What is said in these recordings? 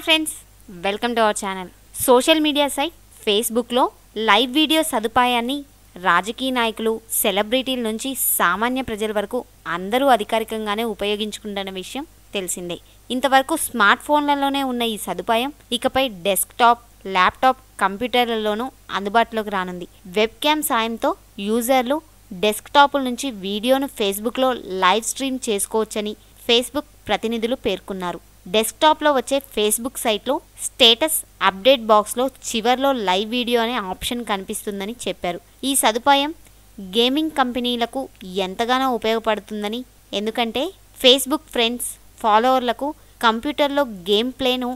hi friends welcome to our channel social media site ఫేస్బుక్లో live video సదుపాయాన్ని రాజకీయ నాయకులు సెలబ్రిటీల నుంచి సామాన్య ప్రజల వరకు అందరూ అధికారికంగానే ఉపయోగించుకుంటున్న విషయం తెలిసిందే ఇంతవరకు స్మార్ట్ ఫోన్లలోనే ఉన్న ఈ సదుపాయం ఇకపై డెస్క్టాప్ ల్యాప్టాప్ కంప్యూటర్లలోనూ అందుబాటులోకి రానుంది వెబ్ క్యామ్ సాయంతో యూజర్లు డెస్క్టాప్ల నుంచి వీడియోను ఫేస్బుక్లో లైవ్ స్ట్రీమ్ చేసుకోవచ్చని ఫేస్బుక్ ప్రతినిధులు పేర్కొన్నారు డెస్క్టాప్లో వచ్చే ఫేస్బుక్ సైట్లో స్టేటస్ అప్డేట్ బాక్స్లో చివర్లో లైవ్ వీడియో అనే ఆప్షన్ కనిపిస్తుందని చెప్పారు ఈ సదుపాయం గేమింగ్ కంపెనీలకు ఎంతగానో ఉపయోగపడుతుందని ఎందుకంటే ఫేస్బుక్ ఫ్రెండ్స్ ఫాలోవర్లకు కంప్యూటర్లో గేమ్ ప్లేను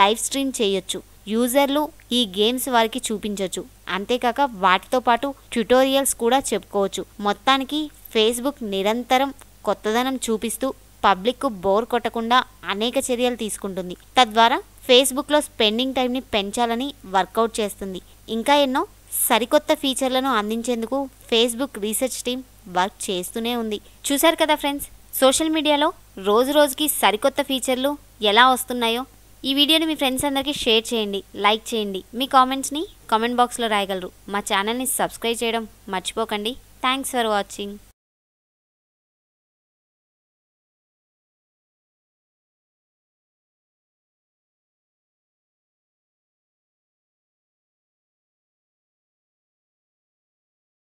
లైవ్ స్ట్రీమ్ చేయొచ్చు యూజర్లు ఈ గేమ్స్ వారికి చూపించవచ్చు అంతేకాక వాటితో పాటు ట్యుటోరియల్స్ కూడా చెప్పుకోవచ్చు మొత్తానికి ఫేస్బుక్ నిరంతరం కొత్తదనం చూపిస్తూ పబ్లిక్కు బోర్ కొట్టకుండా అనేక చర్యలు తీసుకుంటుంది తద్వారా ఫేస్బుక్లో స్పెండింగ్ టైంని పెంచాలని వర్కౌట్ చేస్తుంది ఇంకా ఎన్నో సరికొత్త ఫీచర్లను అందించేందుకు ఫేస్బుక్ రీసెర్చ్ టీం వర్క్ చేస్తూనే ఉంది చూశారు కదా ఫ్రెండ్స్ సోషల్ మీడియాలో రోజు రోజుకి సరికొత్త ఫీచర్లు ఎలా వస్తున్నాయో ఈ వీడియోని మీ ఫ్రెండ్స్ అందరికీ షేర్ చేయండి లైక్ చేయండి మీ కామెంట్స్ని కామెంట్ బాక్స్లో రాయగలరు మా ఛానల్ని సబ్స్క్రైబ్ చేయడం మర్చిపోకండి థ్యాంక్స్ ఫర్ వాచింగ్